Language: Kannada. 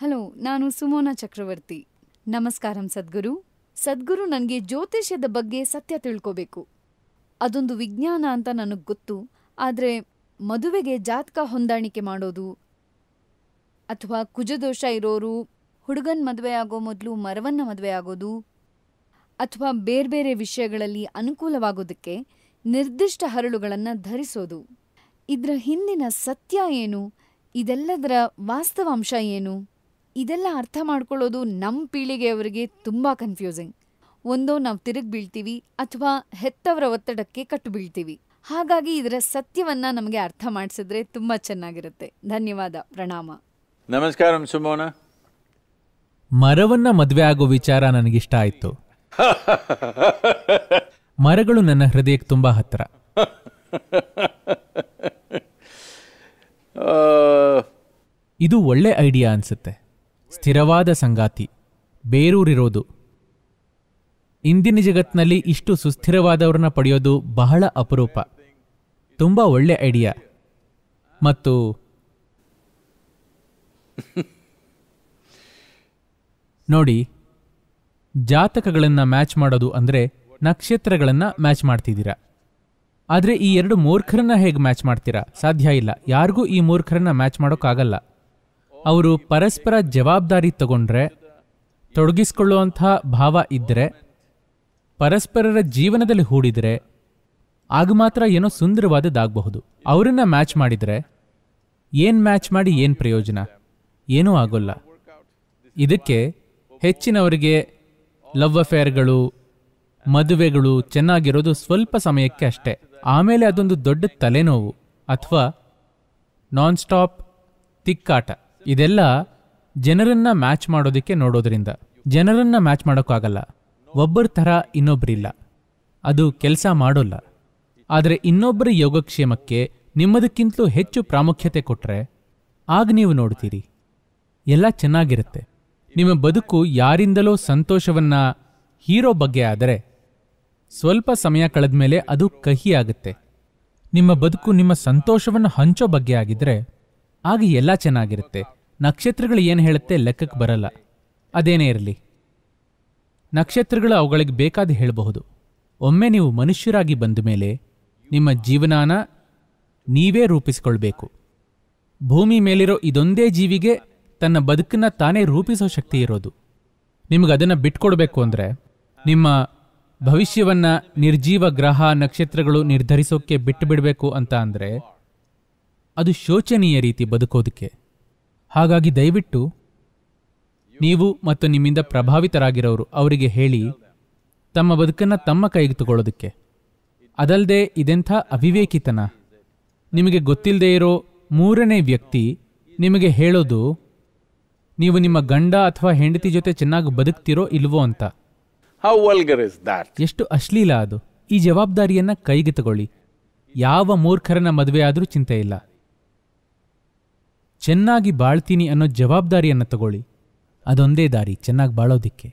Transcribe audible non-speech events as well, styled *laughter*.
ಹಲೋ ನಾನು ಸುಮೋನಾ ಚಕ್ರವರ್ತಿ ನಮಸ್ಕಾರಂ ಸದ್ಗುರು ಸದ್ಗುರು ನನಗೆ ಜ್ಯೋತಿಷ್ಯದ ಬಗ್ಗೆ ಸತ್ಯ ತಿಳ್ಕೋಬೇಕು ಅದೊಂದು ವಿಜ್ಞಾನ ಅಂತ ನನಗೆ ಗೊತ್ತು ಆದರೆ ಮದುವೆಗೆ ಜಾತಕ ಹೊಂದಾಣಿಕೆ ಮಾಡೋದು ಅಥವಾ ಕುಜದೋಷ ಇರೋರು ಹುಡುಗನ್ ಮದುವೆ ಆಗೋ ಮೊದಲು ಮರವನ್ನು ಮದುವೆ ಆಗೋದು ಅಥವಾ ಬೇರೆ ಬೇರೆ ವಿಷಯಗಳಲ್ಲಿ ಅನುಕೂಲವಾಗೋದಕ್ಕೆ ನಿರ್ದಿಷ್ಟ ಹರಳುಗಳನ್ನು ಧರಿಸೋದು ಇದರ ಹಿಂದಿನ ಸತ್ಯ ಏನು ಇದೆಲ್ಲದರ ವಾಸ್ತವಾಂಶ ಏನು ಇದೆಲ್ಲ ಅರ್ಥ ಮಾಡ್ಕೊಳ್ಳೋದು ನಮ್ ಪೀಳಿಗೆಯವ್ರಿಗೆ ತುಂಬಾ ಕನ್ಫ್ಯೂಸಿಂಗ್. ಒಂದೋ ನಾವ್ ಬೀಳ್ತೀವಿ ಅಥವಾ ಹೆತ್ತವರ ಒತ್ತಡಕ್ಕೆ ಬೀಳ್ತೀವಿ ಹಾಗಾಗಿ ಇದರ ಸತ್ಯವನ್ನ ನಮಗೆ ಅರ್ಥ ಮಾಡಿಸಿದ್ರೆ ತುಂಬಾ ಚೆನ್ನಾಗಿರುತ್ತೆ ಧನ್ಯವಾದ ಪ್ರಣಾಮ. ನಮಸ್ಕಾರ ಸುಮೋನ. ಮರವನ್ನ ಮದ್ವೆ ಆಗೋ ವಿಚಾರ ನನಗಿಷ್ಟ ಆಯ್ತು. ಮರಗಳು ನನ್ನ ಹೃದಯಕ್ಕೆ ತುಂಬಾ ಹತ್ತಿರ. *laughs* ಇದು ಒಳ್ಳೆ ಐಡಿಯಾ ಅನ್ಸುತ್ತೆ ಸ್ಥಿರವಾದ ಸಂಗಾತಿ ಬೇರೂರಿರೋದು ಇಂದಿನ ಜಗತ್ನಲ್ಲಿ ಇಷ್ಟು ಸುಸ್ಥಿರವಾದವರನ್ನ ಪಡೆಯೋದು ಬಹಳ ಅಪರೂಪ ತುಂಬ ಒಳ್ಳೆ ಐಡಿಯಾ ಮತ್ತು ನೋಡಿ ಜಾತಕಗಳನ್ನು ಮ್ಯಾಚ್ ಮಾಡೋದು ಅಂದರೆ ನಕ್ಷತ್ರಗಳನ್ನು ಮ್ಯಾಚ್ ಮಾಡ್ತಿದ್ದೀರಾ ಆದರೆ ಈ ಎರಡು ಮೂರ್ಖರನ್ನ ಹೇಗೆ ಮ್ಯಾಚ್ ಮಾಡ್ತೀರಾ ಸಾಧ್ಯ ಇಲ್ಲ ಯಾರಿಗೂ ಈ ಮೂರ್ಖರನ್ನ ಮ್ಯಾಚ್ ಮಾಡೋಕ್ಕಾಗಲ್ಲ ಅವರು ಪರಸ್ಪರ ಜವಾಬ್ದಾರಿ ತಗೊಂಡ್ರೆ ತೊಡಗಿಸ್ಕೊಳ್ಳುವಂಥ ಭಾವ ಇದ್ದರೆ ಪರಸ್ಪರರ ಜೀವನದಲ್ಲಿ ಹೂಡಿದರೆ ಆಗ ಮಾತ್ರ ಏನೋ ಸುಂದರವಾದದ್ದಾಗಬಹುದು ಅವರನ್ನು ಮ್ಯಾಚ್ ಮಾಡಿದರೆ ಏನು ಮ್ಯಾಚ್ ಮಾಡಿ ಏನು ಪ್ರಯೋಜನ ಏನೂ ಆಗೋಲ್ಲ ಇದಕ್ಕೆ ಹೆಚ್ಚಿನವರಿಗೆ ಲವ್ ಅಫೇರ್ಗಳು ಮದುವೆಗಳು ಚೆನ್ನಾಗಿರೋದು ಸ್ವಲ್ಪ ಸಮಯಕ್ಕೆ ಅಷ್ಟೇ ಆಮೇಲೆ ಅದೊಂದು ದೊಡ್ಡ ತಲೆನೋವು ಅಥವಾ ನಾನ್ಸ್ಟಾಪ್ ತಿಕ್ಕಾಟ ಇದೆಲ್ಲ ಜನರನ್ನ ಮ್ಯಾಚ್ ಮಾಡೋದಕ್ಕೆ ನೋಡೋದ್ರಿಂದ ಜನರನ್ನ ಮ್ಯಾಚ್ ಮಾಡೋಕ್ಕಾಗಲ್ಲ ಒಬ್ಬರ ಥರ ಇನ್ನೊಬ್ಬರಿಲ್ಲ ಅದು ಕೆಲಸ ಮಾಡೋಲ್ಲ ಆದರೆ ಇನ್ನೊಬ್ಬರ ಯೋಗಕ್ಷೇಮಕ್ಕೆ ನಿಮ್ಮದಕ್ಕಿಂತಲೂ ಹೆಚ್ಚು ಪ್ರಾಮುಖ್ಯತೆ ಕೊಟ್ಟರೆ ಆಗ ನೀವು ನೋಡ್ತೀರಿ ಎಲ್ಲ ಚೆನ್ನಾಗಿರುತ್ತೆ ನಿಮ್ಮ ಬದುಕು ಯಾರಿಂದಲೋ ಸಂತೋಷವನ್ನ ಹೀರೋ ಬಗ್ಗೆ ಆದರೆ ಸ್ವಲ್ಪ ಸಮಯ ಕಳೆದ ಮೇಲೆ ಅದು ಕಹಿಯಾಗುತ್ತೆ ನಿಮ್ಮ ಬದುಕು ನಿಮ್ಮ ಸಂತೋಷವನ್ನು ಹಂಚೋ ಬಗ್ಗೆ ಆಗಿದ್ರೆ ಆಗ ಎಲ್ಲ ಚೆನ್ನಾಗಿರುತ್ತೆ ನಕ್ಷತ್ರಗಳು ಏನು ಹೇಳುತ್ತೆ ಲೆಕ್ಕಕ್ಕೆ ಬರಲ್ಲ ಅದೇನೇ ಇರಲಿ ನಕ್ಷತ್ರಗಳು ಅವುಗಳಿಗೆ ಬೇಕಾದ ಹೇಳಬಹುದು ಒಮ್ಮೆ ನೀವು ಮನುಷ್ಯರಾಗಿ ಬಂದ ಮೇಲೆ ನಿಮ್ಮ ಜೀವನಾನ ನೀವೇ ರೂಪಿಸಿಕೊಳ್ಬೇಕು ಭೂಮಿ ಮೇಲಿರೋ ಇದೊಂದೇ ಜೀವಿಗೆ ತನ್ನ ಬದುಕನ್ನ ತಾನೇ ರೂಪಿಸೋ ಶಕ್ತಿ ಇರೋದು ನಿಮಗೆ ಅದನ್ನು ಬಿಟ್ಕೊಡ್ಬೇಕು ಅಂದರೆ ನಿಮ್ಮ ಭವಿಷ್ಯವನ್ನು ನಿರ್ಜೀವ ಗ್ರಹ ನಕ್ಷತ್ರಗಳು ನಿರ್ಧರಿಸೋಕ್ಕೆ ಬಿಟ್ಟು ಬಿಡಬೇಕು ಅಂತ ಅಂದರೆ ಅದು ಶೋಚನೀಯ ರೀತಿ ಬದುಕೋದಕ್ಕೆ ಹಾಗಾಗಿ ದಯವಿಟ್ಟು ನೀವು ಮತ್ತು ನಿಮ್ಮಿಂದ ಪ್ರಭಾವಿತರಾಗಿರೋರು ಅವರಿಗೆ ಹೇಳಿ ತಮ್ಮ ಬದುಕನ್ನು ತಮ್ಮ ಕೈಗೆ ತಗೊಳ್ಳೋದಕ್ಕೆ ಅದಲ್ಲದೆ ಇದೆಂಥ ಅವಿವೇಕಿತನ ನಿಮಗೆ ಗೊತ್ತಿಲ್ಲದೆ ಇರೋ ಮೂರನೇ ವ್ಯಕ್ತಿ ನಿಮಗೆ ಹೇಳೋದು ನೀವು ನಿಮ್ಮ ಗಂಡ ಅಥವಾ ಹೆಂಡತಿ ಜೊತೆ ಚೆನ್ನಾಗಿ ಬದುಕ್ತಿರೋ ಇಲ್ವೋ ಅಂತ ಎಷ್ಟು ಅಶ್ಲೀಲ ಅದು ಈ ಜವಾಬ್ದಾರಿಯನ್ನು ಕೈಗೆ ತಗೊಳ್ಳಿ ಯಾವ ಮೂರ್ಖರನ್ನ ಮದುವೆ ಆದರೂ ಚಿಂತೆ ಇಲ್ಲ ಚೆನ್ನಾಗಿ ಬಾಳ್ತೀನಿ ಅನ್ನೋ ಜವಾಬ್ದಾರಿಯನ್ನು ತಗೊಳ್ಳಿ ಅದೊಂದೇ ದಾರಿ ಚೆನ್ನಾಗಿ ಬಾಳೋದಿಕ್ಕೆ